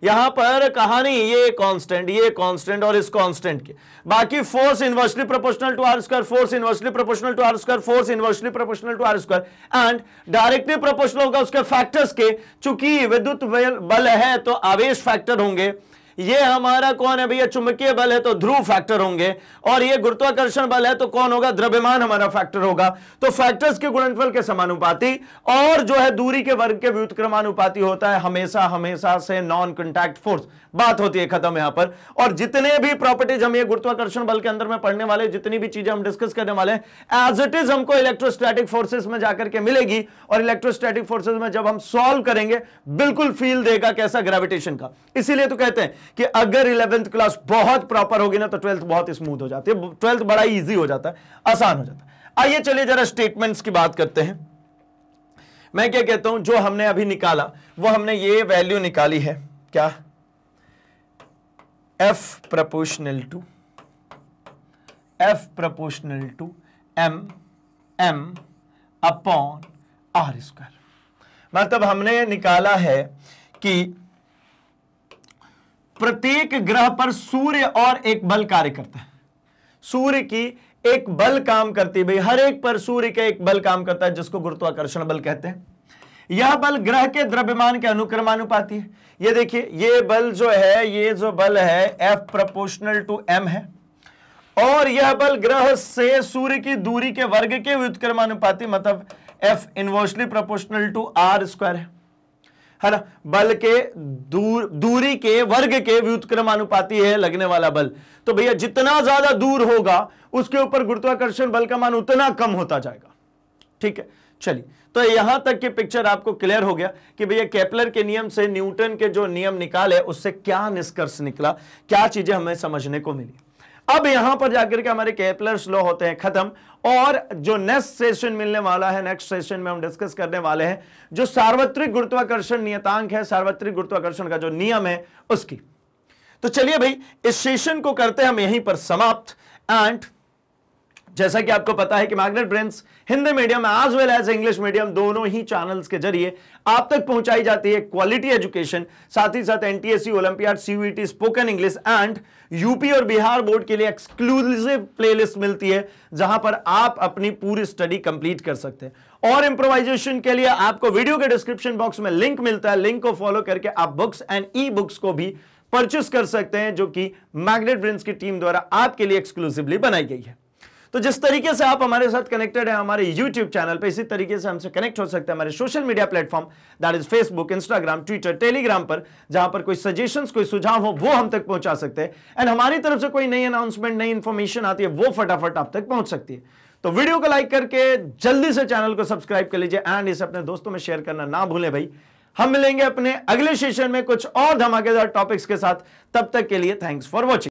यहां पर कहानी ये कांस्टेंट ये कांस्टेंट और इस कांस्टेंट के बाकी force inversely proportional to R square force inversely proportional to R square force inversely proportional to R square and directly proportional होगा उसके फैक्टर्स के चूंकि विद्युत बल है तो आवेश फैक्टर होंगे ये हमारा कौन है भैया चुंबकीय बल है तो ध्रुव फैक्टर होंगे और ये गुरुत्वाकर्षण बल है तो कौन होगा द्रव्यमान हमारा फैक्टर होगा तो फैक्टर्स के गुणनफल के समानुपाति और जो है दूरी के वर्ग के व्युतक्रमानुपाती होता है हमेशा हमेशा से नॉन कंटैक्ट फोर्स बात होती है खत्म यहां पर और जितने भी प्रॉपर्टीज हम ये गुरुत्वाकर्षण बल के अंदर में पढ़ने वाले जितनी भी चीजें हम डिस्कस करने वाले एज इट इज हमको इलेक्ट्रोस्टैटिक फोर्सेस में जाकर के मिलेगी और इलेक्ट्रोस्टैटिक फोर्सेस में जब हम सॉल्व करेंगे बिल्कुल फील देगा कैसा ग्रेविटेशन का इसीलिए तो कहते हैं कि अगर इलेवेंथ क्लास बहुत प्रॉपर होगी ना तो ट्वेल्थ बहुत स्मूथ हो जाती है ट्वेल्थ बड़ा ईजी हो जाता है आसान हो जाता है आइए चलिए जरा स्टेटमेंट्स की बात करते हैं मैं क्या कहता हूं जो हमने अभी निकाला वो हमने ये वैल्यू निकाली है क्या F proportional to F proportional to M M upon R square मतलब हमने निकाला है कि प्रत्येक ग्रह पर सूर्य और एक बल कार्य करता है सूर्य की एक बल काम करती भाई हर एक पर सूर्य का एक बल काम करता है जिसको गुरुत्वाकर्षण बल कहते हैं यह बल ग्रह के द्रव्यमान के अनुक्रमानुपाती है ये देखिए ये बल जो है ये जो बल है एफ प्रपोर्शनल टू एम है और यह बल ग्रह से सूर्य की दूरी के वर्ग के व्युतक्रमानुपाती मतलब F inversely proportional to R square है है ना बल के दूर दूरी के वर्ग के व्युतक्रमानुपाती है लगने वाला बल तो भैया जितना ज्यादा दूर होगा उसके ऊपर गुरुत्वाकर्षण बल का मान उतना कम होता जाएगा ठीक है चलिए तो यहां तक की पिक्चर आपको क्लियर हो गया कि भैया कैपलर के नियम से न्यूटन के जो नियम निकाले उससे क्या निष्कर्ष निकला क्या चीजें हमें समझने को मिली अब यहां पर जाकर के हमारे कैपलर स्लो होते हैं खत्म और जो नेक्स्ट सेशन मिलने वाला है नेक्स्ट सेशन में हम डिस्कस करने वाले हैं जो सार्वत्रिक गुरुत्वाकर्षण नियतांक है सार्वत्रिक गुरुत्वाकर्षण का जो नियम है उसकी तो चलिए भाई इस सेशन को करते हैं हम यहीं पर समाप्त एंड जैसा कि आपको पता है कि magnet brains Hindi medium as well as English medium दोनों ही चैनल्स के जरिए आप तक पहुंचाई जाती है क्वालिटी एजुकेशन साथ ही साथ NTSC olympiad CUET spoken English and UP और बिहार बोर्ड के लिए एक्सक्लूसिव प्लेलिस्ट मिलती है जहां पर आप अपनी पूरी स्टडी कंप्लीट कर सकते हैं और इंप्रोवाइजेशन के लिए आपको वीडियो के डिस्क्रिप्शन बॉक्स में लिंक मिलता है लिंक को फॉलो करके आप बुक्स एंड ई बुक्स को भी परचेस कर सकते हैं जो कि मैग्नेट ब्रेंस की टीम द्वारा आपके लिए एक्सक्लूसिवली बनाई गई है तो जिस तरीके से आप हमारे साथ कनेक्टेड हैं हमारे यूट्यूब चैनल पे इसी तरीके से हमसे कनेक्ट हो सकते हैं हमारे social media platform that is Facebook Instagram Twitter Telegram पर जहां पर कोई सजेशन कोई सुझाव हो वो हम तक पहुंचा सकते हैं एंड हमारी तरफ से कोई नई अनाउंसमेंट नई इन्फॉर्मेशन आती है वो फटाफट आप तक पहुंच सकती है तो वीडियो को लाइक करके जल्दी से चैनल को सब्सक्राइब कर लीजिए एंड इसे अपने दोस्तों में शेयर करना ना भूलें भाई हम मिलेंगे अपने अगले सेशन में कुछ और धमाकेदार टॉपिक्स के साथ तब तक के लिए थैंक्स फॉर वॉचिंग